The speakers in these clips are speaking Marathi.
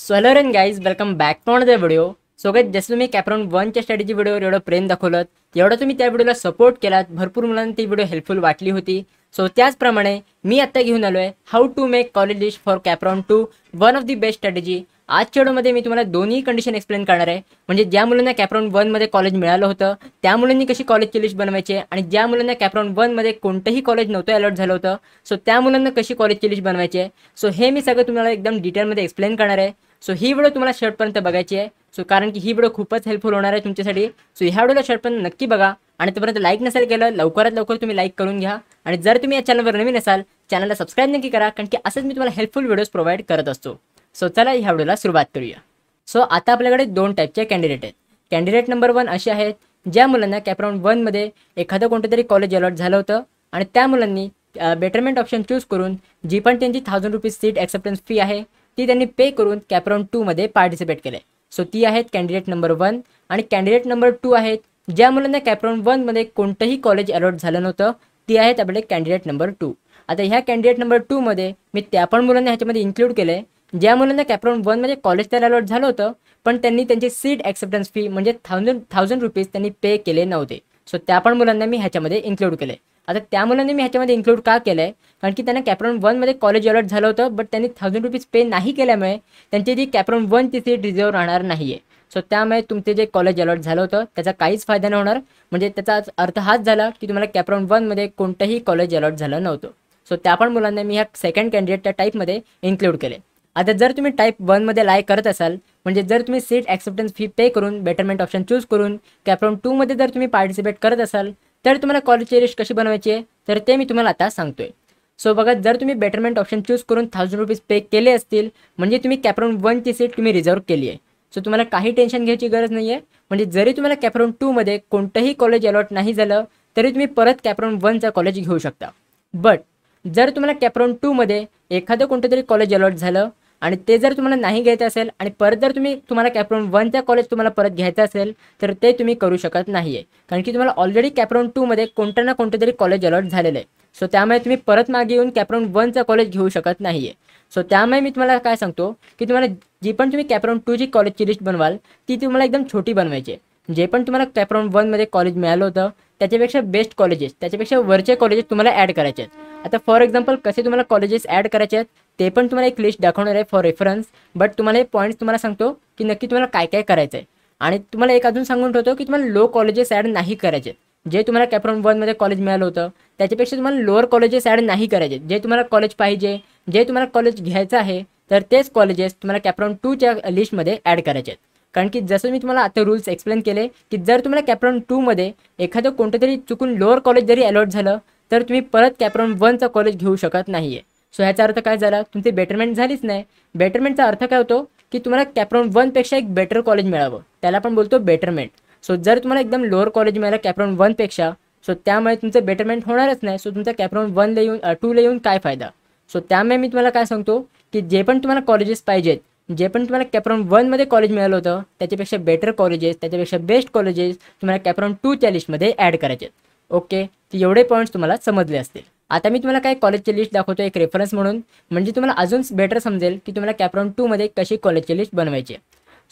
so hello guys welcome back on the video so guys जसं तुम्ही कॅप्रॉन वनच्या स्ट्रॅटेजी व्हिडिओवर एवढं प्रेम दाखवलं एवढं तुम्ही त्या व्हिडिओला सपोर्ट केलात भरपूर मुलांना ती व्हिडिओ हेल्पफुल वाटली होती सो त्याचप्रमाणे मी आत्ता घेऊन आलो आहे how to make college list for CAP round two one of the best strategy आजच्या व्हिडिओमध्ये मी तुम्हाला दोन्ही कंडिशन एक्सप्लेन करणार आहे म्हणजे ज्या मुलांना कॅपरॉन वनमध्ये कॉलेज मिळालं होतं त्या मुलांनी कशी कॉलेजची लिस्ट बनवायची आणि ज्या मुलांना कॅपरॉन वनमध्ये कोणतंही कॉलेज नव्हतं अलर्ट झालं होतं सो त्या मुलांना कशी कॉलेजची लिस्ट बनवायची आहे सो हे मी सगळं तुम्हाला एकदम डिटेलमध्ये एक्सप्लेन करणार आहे सो ही व्हिडिओ तुम्हाला शेवटपर्यंत बघायची आहे सो कारण की ही व्हिडिओ खूपच हेल्पफुल होणार आहे तुमच्यासाठी सो ह्या व्हिडिओला शेवटपर्यंत नक्की बघा आणि तोपर्यंत लाईक नसेल केलं लवकरात लवकर तुम्ही लाईक करून घ्या आणि जर तुम्ही या चॅनलवर नवीन असाल चॅनलला सबस्क्राईब नक्की करा कारण की असंच मी तुम्हाला हेल्पफुल व्हिडिओज प्रोव्हाइड करत असतो सो चला ह्या व्हिडिओला सुरुवात करूया सो आता आपल्याकडे दोन टाईपचे कॅन्डिडेट आहेत कॅन्डिडेट नंबर वन असे आहेत ज्या मुलांना कॅपराउंड वनमध्ये एखादं कोणतं तरी कॉलेज अलॉट झालं होतं आणि त्या मुलांनी बेटरमेंट ऑप्शन चूज करून जी पण त्यांची thousand rupees seat acceptance fee आहे ती त्यांनी पे करून टू मध्ये पार्टिसिपेट केले सो ती आहेत कॅन्डिडेट नंबर वन आणि कॅन्डिडेट नंबर टू आहेत ज्या मुलांना वन मध्ये कोणतंही कॉलेज अलॉट झालं नव्हतं ती आहेत आपले कॅन्डिडेट नंबर टू आता ह्या कॅन्डिडेट नंबर टू मध्ये मी त्या पण मुलांना ह्याच्यामध्ये इन्क्लूड केले ज्या मुलांना वन मध्ये कॉलेज तर अलॉट झालं होतं पण त्यांनी त्यांची सीट ॲक्सेप्टन्स फी म्हणजे थाउजंड थाउजंड रुपीज त्यांनी पे केले नव्हते सो त्या पण मुलांना मी ह्याच्यामध्ये इन्क्लूड केले आता त्या मुलांनी मी ह्याच्यामध्ये इन्क्लूड का केलं आहे कारण की त्यांना कॅप्रॉन वनमध्ये कॉलेज अलॉट झालं होतं बट त्यांनी थाउजंड रुपीज पे नाही केल्यामुळे त्यांची जी कॅप्रॉन वनची सीट रिझर्व राहणार नाही आहे सो त्यामुळे तुमचे जे कॉलेज अलॉट झालं होतं त्याचा काहीच फायदा नाही होणार म्हणजे त्याचा अर्थ हाच झाला की तुम्हाला कॅप्रॉन वनमध्ये कोणतंही कॉलेज अलॉट झालं नव्हतं सो त्या पण मुलांना मी ह्या सेकंड त्या टाईपमध्ये इन्क्लूड केले आता जर तुम्ही टाईप वनमध्ये लाय करत असाल म्हणजे जर तुम्ही सीट ॲक्सेप्टन्स फी पे करून बेटरमेंट ऑप्शन चूज करून कॅप्रॉन टूमध्ये जर तुम्ही पार्टिसिपेट करत असाल तर तुम्हाला कॉलेजची लिस्ट कशी बनवायची आहे तर ते मी तुम्हाला आता सांगतोय सो बघा जर तुम्ही बेटरमेंट ऑप्शन चूज करून थाउजंड रुपीज पे केले असतील म्हणजे तुम्ही वन वनची सीट तुम्ही रिझर्व केली आहे सो तुम्हाला काही टेन्शन घ्यायची गरज नाही आहे म्हणजे जरी तुम्हाला कॅप्रॉन टूमध्ये कोणतंही कॉलेज अलॉट नाही झालं तरी तुम्ही परत कॅप्रॉन वनचा कॉलेज घेऊ शकता बट जर तुम्हाला कॅप्रॉन टूमध्ये एखादं कोणतं तरी कॉलेज अलॉट झालं आणि ते जर तुम्हाला नाही घ्यायचं असेल आणि परत जर तुम्ही तुम्हाला कॅप्रोन वनच्या कॉलेज तुम्हाला परत घ्यायचं असेल तर ते तुम्ही करू शकत नाही आहे कारण की तुम्हाला ऑलरेडी कॅप्रोन टूमध्ये कोणत्या ना कोणतं तरी कॉलेज अलॉट झालेलं आहे सो त्यामुळे तुम्ही परत मागे येऊन कॅप्रोन वनचा कॉलेज घेऊ शकत नाही आहे सो त्यामुळे मी तुम्हाला काय सांगतो की तुम्हाला जी पण तुम्ही टू टूची कॉलेजची लिस्ट बनवाल ती तुम्हाला एकदम छोटी बनवायची आहे जे पण तुम्हाला कॅप्रोन वनमध्ये कॉलेज मिळालं होतं त्याच्यापेक्षा बेस्ट कॉलेजेस त्याच्यापेक्षा वरचे कॉलेजेस तुम्हाला ॲड करायचे आहेत आता फॉर एक्झाम्पल कसे तुम्हाला कॉलेजेस ॲड करायचे आहेत ते पण तुम्हाला एक लिस्ट दाखवणार आहे फॉर रेफरन्स बट तुम्हाला हे पॉईंट्स तुम्हाला सांगतो की नक्की तुम्हाला काय काय करायचं आहे आणि तुम्हाला एक अजून सांगून ठेवतो की तुम्हाला लो कॉलेजेस ॲड नाही करायचे जे तुम्हाला कॅप्रॉन वनमध्ये कॉलेज मिळालं होतं त्याच्यापेक्षा तुम्हाला लोअर कॉलेजेस ॲड नाही करायचे जे तुम्हाला कॉलेज पाहिजे जे तुम्हाला कॉलेज घ्यायचं आहे तर तेच कॉलेजेस तुम्हाला कॅप्रॉन टूच्या लिस्टमध्ये ॲड करायचे आहेत कारण की जसं मी तुम्हाला आता रूल्स एक्सप्लेन केले की जर तुम्हाला कॅप्रॉन टूमध्ये एखादं कोणतं तरी चुकून लोअर कॉलेज जरी अलॉट झालं तर तुम्ही परत कॅप्रॉन वनचं कॉलेज घेऊ शकत नाही आहे सो ह्याचा अर्थ काय झाला तुमची बेटरमेंट झालीच नाही बेटरमेंटचा अर्थ काय होतो की तुम्हाला कॅप्रॉन वनपेक्षा एक बेटर कॉलेज मिळावं त्याला आपण बोलतो बेटरमेंट सो जर तुम्हाला एकदम लोअर कॉलेज मिळालं कॅप्रॉन वनपेक्षा सो त्यामुळे तुमचं बेटरमेंट होणारच नाही सो तुमचा कॅप्रॉन वनला येऊन टूला येऊन काय फायदा सो त्यामुळे मी तुम्हाला काय सांगतो की जे पण तुम्हाला कॉलेजेस पाहिजेत जे पण तुम्हाला कॅप्रॉन वनमध्ये कॉलेज मिळालं होतं त्याच्यापेक्षा बेटर कॉलेजेस त्याच्यापेक्षा बेस्ट कॉलेजेस तुम्हाला कॅप्रॉन टूच्या लिस्टमध्ये ॲड करायचे आहेत ओके ते एवढे पॉईंट्स तुम्हाला समजले असतील आता मी तुम्हाला काय कॉलेजची लिस्ट दाखवतो एक रेफरन्स म्हणून म्हणजे तुम्हाला अजून बेटर समजेल की तुम्हाला कॅपरॉन टूमध्ये कशी कॉलेजची लिस्ट बनवायची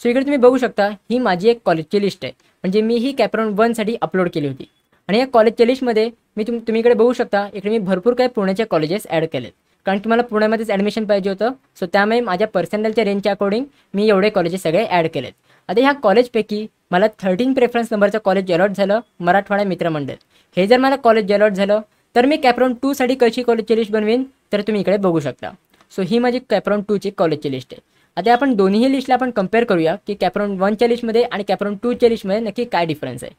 सो इकडे तुम्ही बघू शकता ही माझी एक कॉलेजची लिस्ट आहे म्हणजे मी ही कॅप्रॉन वनसाठी अपलोड केली होती आणि या कॉलेजच्या लिस्टमध्ये मी तुम तुम्ही इकडे बघू शकता इकडे मी भरपूर काही पुण्याचे कॉलेजेस ॲड केलेत कारण की मला पुण्यामध्येच ॲडमिशन पाहिजे होतं सो त्यामुळे माझ्या पर्सनलच्या रेंजच्या अकॉर्डिंग मी एवढे कॉलेजेस सगळे ॲड केलेत आता ह्या कॉलेजपैकी मला थर्टीन प्रेफरन्स नंबरचं कॉलेज अलॉट झालं मराठवाडा मित्रमंडळ हे जर मला कॉलेज अलॉट झालं तर मी कॅप्रॉन टूसाठी कशी कॉलेजची लिस्ट बनवेन तर तुम्ही इकडे बघू शकता सो ही माझी कॅप्रॉन टूची कॉलेजची लिस्ट आहे आता आपण दोन्ही लिस्टला आपण कम्पेअर करूया की कॅप्रॉन वनच्या लिस्टमध्ये आणि कॅप्रॉन टूच्या लिस्टमध्ये नक्की काय डिफरन्स आहे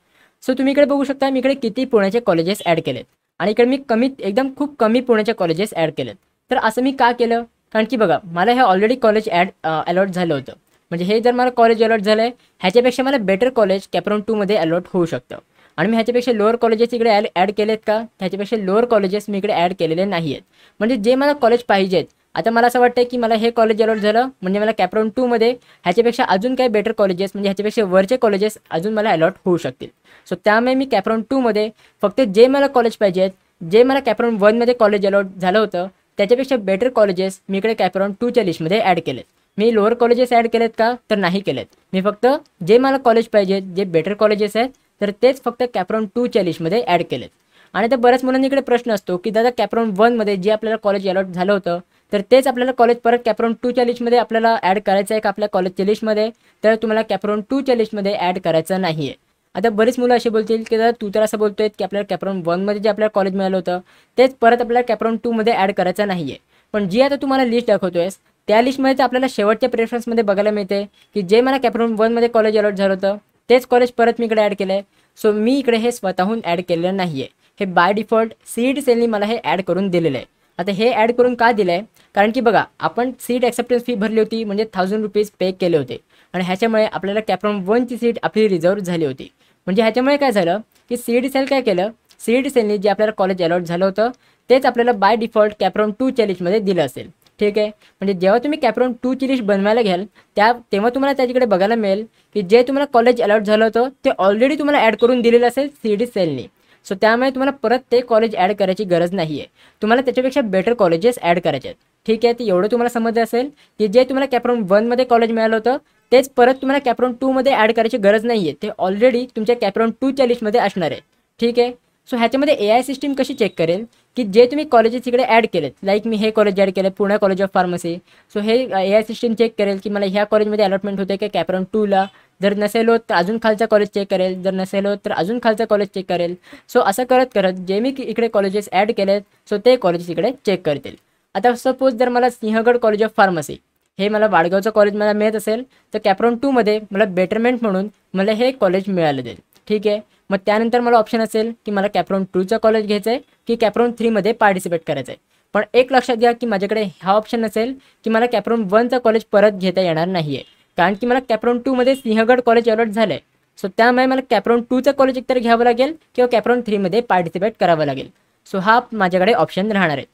सो तुम्ही इकडे बघू शकता मी इकडे किती पुण्याचे कॉलेजेस ॲड केलेत आणि इकडे मी कमी एकदम खूप कमी पुण्याचे कॉलेजेस ॲड केलेत तर असं मी का केलं कारण की बघा मला हे ऑलरेडी कॉलेज ॲड अलॉट झालं होतं म्हणजे हे जर मला कॉलेज अलॉट झालं आहे ह्याच्यापेक्षा मला बेटर कॉलेज कॅप्रॉन टूमध्ये अलॉट होऊ शकतं आणि मी ह्याच्यापेक्षा लोअर कॉलेजेस इकडे ॲड ॲड केलेत का ह्याच्यापेक्षा लोअर कॉलेजेस मी इकडे ॲड केलेले नाही आहेत म्हणजे जे मला कॉलेज पाहिजेत आता मला असं वाटतं की मला हे कॉलेज अलॉट झालं म्हणजे मला कॅप्रॉन टूमध्ये ह्याच्यापेक्षा अजून काही बेटर कॉलेजेस म्हणजे ह्याच्यापेक्षा वरचे कॉलेजेस अजून मला अलॉट होऊ शकतील सो त्यामुळे मी कॅप्रॉन टूमध्ये फक्त जे मला कॉलेज पाहिजेत जे मला कॅप्रॉन वनमध्ये कॉलेज अलॉट झालं होतं त्याच्यापेक्षा बेटर कॉलेजेस मी इकडे कॅप्रॉन टूच्या लिस्टमध्ये ॲड केलेत मी लोअर कॉलेजेस ॲड केलेत का तर नाही केलेत मी फक्त जे मला कॉलेज पाहिजेत जे बेटर कॉलेजेस आहेत तर तेच फक्त कॅप्रॉन टू च्या लिस्टमध्ये ॲड केलेत आणि तर बऱ्याच मुलांनी इकडे प्रश्न असतो की दादा कॅप्रॉन वनमध्ये जे आपल्याला कॉलेज अलॉट झालं होतं तर तेच आपल्याला कॉलेज परत कॅप्रॉन टूच्या लिस्टमध्ये आपल्याला ॲड करायचं आहे का आपल्या कॉलेजच्या लिस्टमध्ये तर तुम्हाला कॅप्रॉन टूच्या लिस्टमध्ये ॲड करायचं नाही आहे आता बरीच मुलं असे बोलतील की दादा तू तर असं बोलतोय की आपल्याला कॅप्रॉन वनमध्ये जे आपल्याला कॉलेज मिळालं होतं तेच परत आपल्याला कॅप्रॉन टूमध्ये ॲड करायचं नाही आहे पण जी आता तुम्हाला लिस्ट दाखवतोय त्या लिस्टमध्ये तर आपल्याला शेवटच्या प्रेफरन्समध्ये बघायला मिळते की जे मला कॅप्रॉन वनमध्ये कॉलेज अलॉट झालं होतं तेच कॉलेज परत मी इकडे ॲड केलं आहे सो मी इकडे हे स्वतःहून ॲड केलेलं नाही आहे हे बाय डिफॉल्ट सीट सेलनी मला हे ॲड करून दिलेलं आहे आता हे ॲड करून का दिलं आहे कारण की बघा आपण सीट ॲक्सेप्टन्स फी भरली होती म्हणजे थाउजंड रुपीज पे केले होते आणि ह्याच्यामुळे आपल्याला कॅप्रॉम वनची सीट आपली रिझर्व झाली होती म्हणजे ह्याच्यामुळे काय झालं की सीट सेल काय केलं सीट सेलनी जे आपल्याला कॉलेज अलॉट झालं होतं तेच आपल्याला बाय डिफॉल्ट कॅप्रॉम टू चॅलेंजमध्ये दिलं असेल ठीक आहे म्हणजे जेव्हा तुम्ही टू ची लिस्ट बनवायला घ्याल त्या तेव्हा तुम्हाला त्याच्याकडे बघायला मिळेल की जे तुम्हाला कॉलेज अलॉट झालं होतं ते ऑलरेडी तुम्हाला ॲड करून दिलेलं असेल सी डी सेलनी सो त्यामुळे तुम्हाला परत ते कॉलेज ॲड करायची गरज नाही आहे तुम्हाला त्याच्यापेक्षा बेटर कॉलेजेस ॲड करायचे आहेत ठीक आहे ते एवढं तुम्हाला समजलं असेल की जे तुम्हाला कॅपराऊंड वनमध्ये कॉलेज मिळालं होतं तेच परत तुम्हाला कॅप्रॉन टूमध्ये ॲड करायची गरज नाही आहे ते ऑलरेडी तुमच्या कॅपराऊंड टूच्या लिस्टमध्ये असणार आहे ठीक आहे सो ह्याच्यामध्ये ए आय सिस्टीम कशी चेक करेल की जे तुम्ही कॉलेजेस इकडे ॲड केलेत लाईक मी हे कॉलेज ॲड केलं Pune college of pharmacy so हे ए आय सिस्टीम चेक करेल की मला ह्या कॉलेजमध्ये अलॉटमेंट होते का कॅपरॉन टूला जर नसेल होत तर अजून खालचा कॉलेज चेक करेल जर नसेल होत तर अजून खालचा कॉलेज चेक करेल सो असं करत करत जे मी इकडे कॉलेजेस ॲड केलेत सो ते कॉलेजेस इकडे चेक करतील आता सपोज जर मला सिंहगड कॉलेज ऑफ फार्मसी हे मला वाडगावचं कॉलेज मला मिळत असेल तर कॅप्रॉन टूमध्ये मला बेटरमेंट म्हणून मला हे कॉलेज मिळालं जाईल ठीक आहे मग त्यानंतर मला ऑप्शन असेल की मला कॅप्रॉन टूचं कॉलेज घ्यायचं आहे की कॅप्रॉन थ्रीमध्ये पार्टिसिपेट करायचं आहे पण एक लक्षात घ्या की माझ्याकडे हा ऑप्शन असेल की मला कॅप्रॉन वनचं कॉलेज परत घेता येणार नाही आहे कारण की मला कॅप्रॉन टूमध्ये सिंहगड कॉलेज अलॉट झालं सो त्यामुळे मला कॅप्रॉन टूचं कॉलेज एकतर घ्यावं लागेल किंवा कॅप्रॉन थ्रीमध्ये पार्टिसिपेट करावं लागेल सो हा माझ्याकडे ऑप्शन राहणार आहे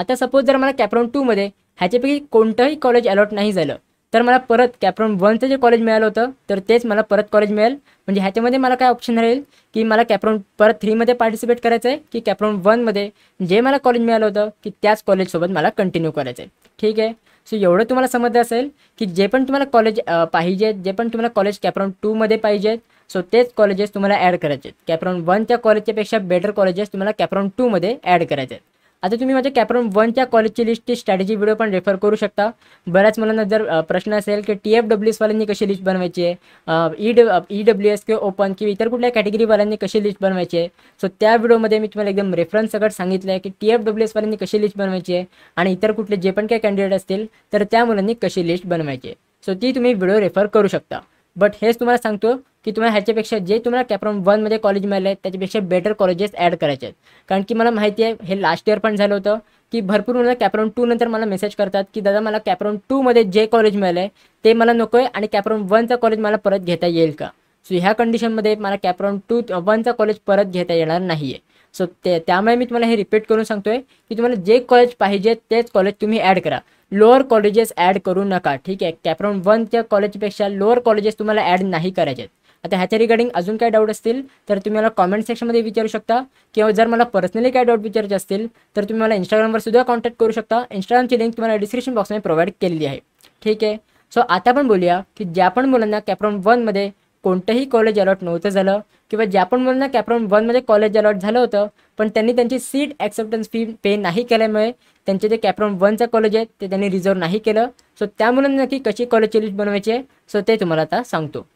आता सपोज जर मला कॅप्रॉन टूमध्ये ह्याच्यापैकी कोणतंही कॉलेज अलॉट नाही झालं तर मला परत कॅप्रॉन वनचं जे कॉलेज मिळालं होतं तर तेच मला परत कॉलेज मिळेल म्हणजे ह्याच्यामध्ये मला काय ऑप्शन राहील की मला कॅप्रॉन परत थ्रीमध्ये पार्टिसिपेट करायचं आहे की कॅप्रॉन वनमध्ये जे मला कॉलेज मिळालं होतं की त्याच कॉलेजसोबत मला कंटिन्यू करायचं आहे ठीक आहे सो एवढं तुम्हाला समजलं असेल की जे पण तुम्हाला कॉलेज पाहिजेत जे पण तुम्हाला कॉलेज कॅप्रॉन टूमध्ये पाहिजेत सो तेच कॉलेजेस तुम्हाला ॲड करायचे आहेत कॅप्रॉन वनच्या कॉलेजच्यापेक्षा बेटर कॉलेजेस तुम्हाला कॅप्रॉन टूमध्ये ॲड करायचे आहेत आता तुम्ही माझ्या कॅप्रॉन वनच्या कॉलेजची लिस्टची स्ट्रॅटेजी व्हिडिओ पण रेफर करू शकता बऱ्याच मुलांना जर प्रश्न असेल की टी एफ डब्ल्यू कशी लिस्ट बनवायची आहे ई डब ई डब्ल्यू एस किंवा ओपन किंवा इतर कुठल्या कॅटेगरीवाल्यांनी कशी लिस्ट बनवायची आहे सो त्या व्हिडिओमध्ये मी तुम्हाला एकदम रेफरन्स सगळं सांगितलं आहे की टी एफ डब्ल्यू कशी लिस्ट बनवायची आहे आणि इतर कुठले जे पण काही कॅन्डिडेट असतील तर त्या मुलांनी कशी लिस्ट बनवायची आहे सो ती तुम्ही व्हिडिओ रेफर करू शकता बट हेच तुम्हाला सांगतो की तुम्हाला ह्याच्यापेक्षा जे तुम्हाला कॅप्रॉन वनमध्ये कॉलेज मिळालं आहे त्याच्यापेक्षा बेटर कॉलेजेस ॲड करायचे आहेत कारण की मला माहिती आहे हे लास्ट इयर पण झालं होतं की भरपूर मला कॅप्रॉन टू नंतर मला मेसेज करतात की दादा मला कॅप्रॉन टूमध्ये जे कॉलेज मिळालं आहे ते मला नको आहे आणि कॅप्रॉन वनचं कॉलेज मला परत घेता येईल का सो ह्या कंडिशनमध्ये मला कॅप्रॉन टू वनचं कॉलेज परत घेता येणार नाही आहे सो ते त्यामुळे मी तुम्हाला हे रिपीट करून सांगतोय की तुम्हाला जे कॉलेज पाहिजे तेच कॉलेज तुम्ही ॲड करा लोअर कॉलेजेस ॲड करू नका ठीक आहे कॅप्रॉन वनच्या कॉलेजपेक्षा लोअर कॉलेजेस तुम्हाला ॲड नाही करायचे आहेत आता ह्याच्या रिगार्डिंग अजून काय डाऊट असतील तर तुम्ही मला कॉमेंट सेक्शनमध्ये विचारू शकता किंवा जर मला पर्सनली काय डाऊट विचारायचे असतील तर तुम्ही मला इंस्टाग्रामवर सुद्धा कॉन्टॅक्ट करू शकता इंस्टाग्रामची लिंक तुम्हाला डिस्क्रिप्शन बॉक्समध्ये प्रोव्हाइड केलेली आहे ठीक आहे सो आता आपण बोलूया की ज्या पण मुलांना कॅप्रॉन वनमध्ये कोणतंही कॉलेज अलॉट नव्हतं झालं किंवा ज्या पण मुलांना कॅप्रॉन वनमध्ये कॉलेज अलॉट झालं होतं पण त्यांनी त्यांची सीट ॲक्सेप्टन्स फी पे नाही केल्यामुळे त्यांचे जे कॅप्रॉन वनचं कॉलेज आहे ते त्यांनी रिझर्व नाही केलं सो त्या मुलांना की कशी कॉलेजची लिस्ट बनवायची आहे सो ते तुम्हाला आता सांगतो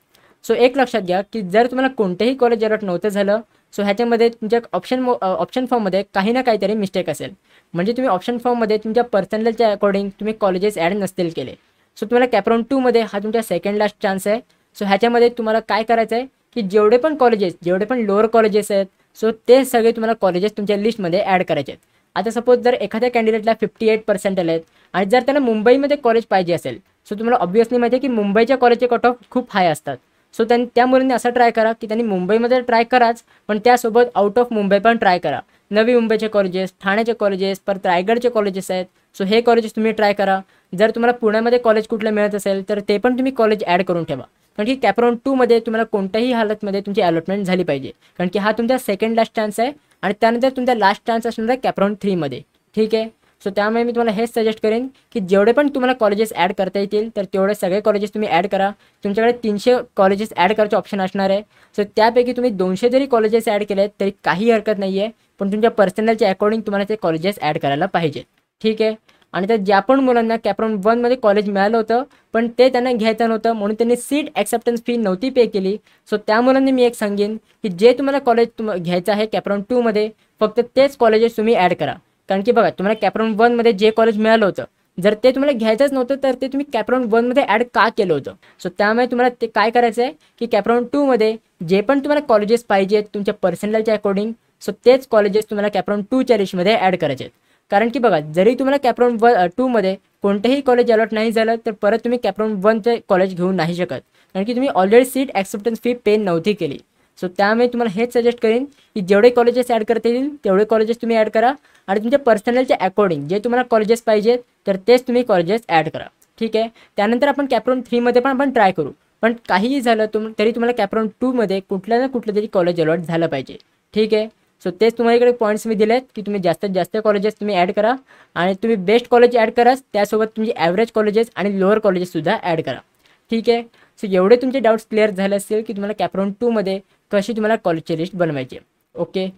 सो एक लक्षात घ्या की जर तुम्हाला कोणतेही कॉलेज अलॉट नव्हतं झालं सो ह्याच्यामध्ये तुमच्या ऑप्शन ऑप्शन फॉर्ममध्ये काही ना काहीतरी मिस्टेक असेल म्हणजे तुम्ही ऑप्शन फॉर्ममध्ये तुमच्या पर्सनलच्या अकॉर्डिंग तुम्ही कॉलेजेस ॲड नसतील केले सो तुम्हाला कॅप्रॉन टूमध्ये हा तुमचा सेकंड लास्ट चान्स आहे सो ह्याच्यामध्ये तुम्हाला काय करायचं आहे की जेवढे पण कॉलेजेस जेवढे पण लोअर कॉलेजेस आहेत सो ते सगळे तुम्हाला कॉलेजेस तुमच्या लिस्टमध्ये ॲड करायचे आहेत आता सपोज जर एखाद्या कॅन्डिडेटला फिफ्टी एट पर्सेंट आले आहेत आणि जर त्यांना मुंबईमध्ये कॉलेज पाहिजे असेल सो तुम्हाला ऑब्वियसली माहिती आहे की मुंबईच्या कॉलेजचे कट ऑफ खूप हाय असतात सो त्यां त्या मुलांनी असं ट्राय करा की त्यांनी मुंबईमध्ये ट्राय कराच पण त्यासोबत आउट ऑफ मुंबई पण ट्राय करा नवी मुंबईचे कॉलेजेस ठाण्याचे कॉलेजेस परत रायगडचे कॉलेजेस आहेत सो हे कॉलेजेस तुम्ही ट्राय करा जर तुम्हाला पुण्यामध्ये कॉलेज कुठलं मिळत असेल तर ते पण तुम्ही कॉलेज ॲड करून ठेवा कारण की कॅपरॉन टूमध्ये तुम्हाला कोणत्याही हालतमध्ये तुमची अलॉटमेंट झाली पाहिजे कारण की हा तुमचा सेकंड लास्ट चान्स आहे आणि त्यानंतर तुमचा लास्ट चान्स असणार आहे कॅपराऊंड थ्रीमध्ये ठीक आहे सो त्यामुळे मी तुम्हाला हेच सजेस्ट करेन की जेवढे पण तुम्हाला कॉलेजेस ॲड करता येतील तर तेवढे सगळे कॉलेजेस तुम्ही ॲड करा तुमच्याकडे तीनशे कॉलेजेस ॲड करायचे ऑप्शन असणार आहे सो त्यापैकी तुम्ही दोनशे जरी कॉलेजेस ॲड केले आहेत तरी काही हरकत नाही आहे पण तुमच्या पर्सनलच्या अकॉर्डिंग तुम्हाला ते कॉलेजेस ॲड करायला पाहिजे ठीक आहे आणि त्या ज्या पण मुलांना कॅप्रॉन वनमध्ये कॉलेज मिळालं होतं पण ते त्यांना घ्यायचं नव्हतं म्हणून त्यांनी सीट ॲक्सेप्टन्स फी नव्हती पे केली सो त्या मुलांनी मी एक सांगेन की जे तुम्हाला कॉलेज तुम घ्यायचं आहे कॅप्रॉन टूमध्ये फक्त तेच कॉलेजेस तुम्ही ॲड करा कारण की बघा तुम्हाला कॅप्रॉन वनमध्ये जे कॉलेज मिळालं होतं जर ते तुम्हाला घ्यायचंच नव्हतं तर ते तुम्ही कॅप्रॉन वनमध्ये ॲड का केलं होतं सो त्यामुळे तुम्हाला ते काय करायचं आहे की कॅप्रॉन टूमध्ये जे पण तुम्हाला कॉलेजेस पाहिजेत तुमच्या पर्सनलच्या अकॉर्डिंग सो तेच कॉलेजेस तुम्हाला कॅप्रॉन टूच्या लिस्टमध्ये ॲड करायचे आहेत कारण की बघा जरी तुम्हाला कॅप्रॉन व टूमध्ये कोणतंही कॉलेज अलॉट नाही झालं तर परत तुम्ही कॅप्रॉन वनचे कॉलेज घेऊ नाही शकत कारण की तुम्ही already seat acceptance fee pay नव्हती केली सो त्यामुळे तुम्हाला हेच सजेस्ट करेन की जेवढे कॉलेजेस ॲड करता येईल तेवढे कॉलेजेस तुम्ही ॲड करा आणि तुमच्या पर्सनलच्या अकॉर्डिंग जे तुम्हाला कॉलेजेस पाहिजेत तर तेच तुम्ही कॉलेजेस ॲड करा ठीक आहे त्यानंतर आपण कॅप्रॉन थ्रीमध्ये पण आपण ट्राय करू पण काहीही झालं तुम तरी तुम्हाला कॅप्रॉन टूमध्ये कुठल्या ना कुठलं तरी कॉलेज अलॉट झालं पाहिजे ठीक आहे सो तेच तुम्हाला इकडे पॉईंट्स मी दिलेत की तुम्ही जास्तीत जास्त कॉलेजेस तुम्ही ॲड करा आणि तुम्ही बेस्ट कॉलेज ॲड कराच त्यासोबत तुम्ही ॲव्हरेज कॉलेजेस आणि लोअर कॉलेजेससुद्धा ॲड करा ठीक आहे सो एवढे तुमचे डाउट्स क्लिअर झाले असतील की तुम्हाला कॅप्रॉन टूमध्ये तर तुम्हाला कॉलेजची लिस्ट बनवायची ओके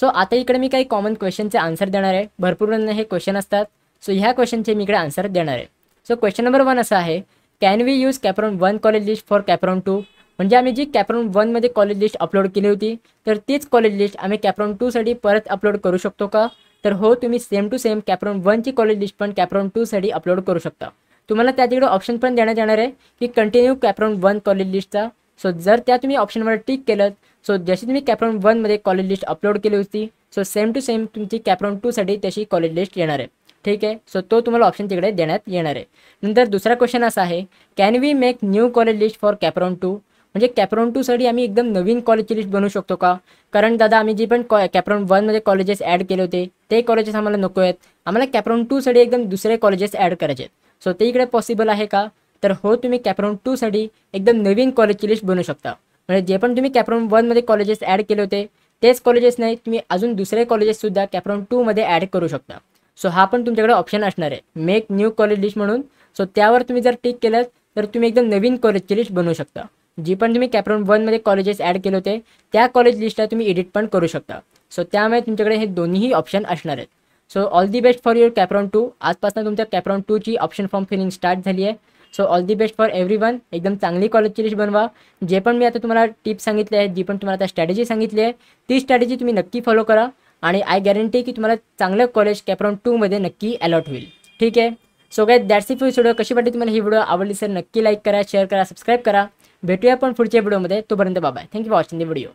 सो आता इकडे मी काही कॉमन क्वेश्चनचे आन्सर देणार आहे भरपूर हे क्वेश्चन असतात सो ह्या क्वेश्चनचे मी इकडे आन्सर देणार आहे सो क्वेश्चन नंबर वन असा आहे can we use CAP round one college list for CAP round two म्हणजे आम्ही जी कॅप्रॉन वनमध्ये कॉलेज लिस्ट अपलोड केली होती तर तीच कॉलेज लिस्ट आम्ही कॅप्रॉन टूसाठी परत अपलोड करू शकतो का तर हो तुम्ही सेम टू सेम कॅप्रॉन वनची कॉलेज लिस्ट पण कॅप्रॉन टूसाठी अपलोड करू शकता तुम्हाला त्या तिकडे ऑप्शन पण देण्यात येणार आहे की कंटिन्यू कॅप्रॉन वन कॉलेज लिस्टचा सो जर त्या तुम्ही ऑप्शनवर टिक केलं सो जशी तुम्ही कॅप्रॉन वनमध्ये कॉलेज लिस्ट अपलोड केली होती सो सेम टू सेम तुमची कॅप्रॉन टूसाठी तशी कॉलेज लिस्ट येणार आहे ठीक आहे सो तो तुम्हाला ऑप्शन तिकडे देण्यात येणार आहे नंतर दुसरा क्वेश्चन असा आहे can we make new college list for CAP round two म्हणजे कॅप्रॉन टूसाठी आम्ही एकदम नवीन कॉलेजची लिस्ट बनवू शकतो का कारण दादा आम्ही जे पण कॉ कॅप्रॉन वनमध्ये कॉलेजेस ॲड केले होते ते कॉलेजेस आम्हाला नको आहेत आम्हाला कॅप्रॉन टूसाठी एकदम दुसरे कॉलेजेस ॲड करायचे आहेत सो ते इकडे पॉसिबल आहे का तर हो तुम्ही कॅप्रॉन टूसाठी एकदम नवीन कॉलेजची लिस्ट बनवू शकता म्हणजे जे पण तुम्ही कॅप्रॉन वनमध्ये कॉलेजेस ॲड केले होते तेच कॉलेजेस नाही तुम्ही अजून दुसरे कॉलेजेससुद्धा कॅप्रॉन टूमध्ये ॲड करू शकता सो हा पण तुमच्याकडे ऑप्शन असणार आहे मेक न्यू कॉलेज लिस्ट म्हणून सो त्यावर तुम्ही जर टिक केलं तर तुम्ही एकदम नवीन कॉलेजची लिस्ट बनवू शकता जी पण तुम्ही कॅप्रॉन वनमध्ये कॉलेजेस ॲड केले होते त्या कॉलेज लिस्टला तुम्ही एडिट पण करू शकता सो त्यामुळे तुमच्याकडे हे दोन्हीही ऑप्शन असणार आहेत so all the best for your CAP round two आजपासून तुमच्या टू टूची ऑप्शन फॉर्म फिलिंग स्टार्ट झाली आहे so all the best for everyone एकदम चांगली कॉलेजची लिस्ट बनवा जे पण मी आता तुम्हाला टिप्स सांगितले आहेत जी पण तुम्हाला आता स्ट्रॅटेजी सांगितली आहे ती स्ट्रॅटेजी तुम्ही नक्की फॉलो करा आणि आय गॅरंटी की तुम्हाला चांगलं कॉलेज टू टूमध्ये नक्की अलॉट होईल ठीक आहे सो काय दॅट्स इफ व्हिडिओ कशी वाटली तुम्हाला ही व्हिडिओ आवडली सर नक्की लाईक करा शेअर करा सबस्क्राईब करा भेटूया आपण पुढच्या व्हिडिओमध्ये तोपर्यंत बाबा thank you for watching the video